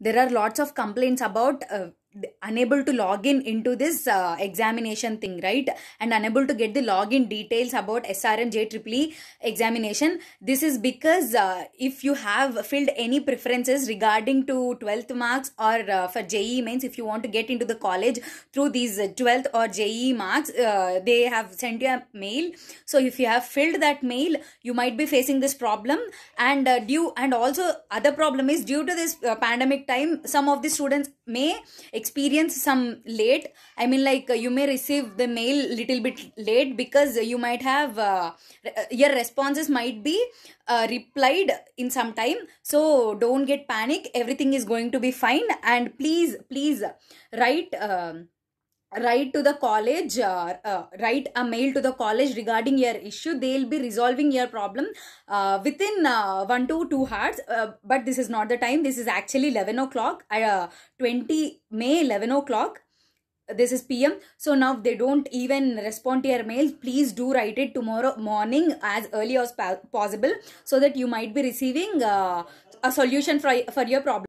there are lots of complaints about uh, unable to log in into this uh, examination thing right and unable to get the login details about srm jee examination this is because uh, if you have filled any preferences regarding to 12th marks or uh, for je means if you want to get into the college through these 12th or je marks uh, they have sent you a mail so if you have filled that mail you might be facing this problem and uh, due and also other problem is due to this uh, pandemic time some of the students may experience some late i mean like you may receive the mail little bit late because you might have uh, uh, your responses might be uh, replied in some time so don't get panic everything is going to be fine and please please write um, write to the college uh, uh, write a mail to the college regarding your issue they'll be resolving your problem uh, within uh, one to two hours uh, but this is not the time this is actually 11 o'clock uh, 20 may 11 o'clock this is pm so now they don't even respond to your mail please do write it tomorrow morning as early as possible so that you might be receiving uh, a solution for, for your problem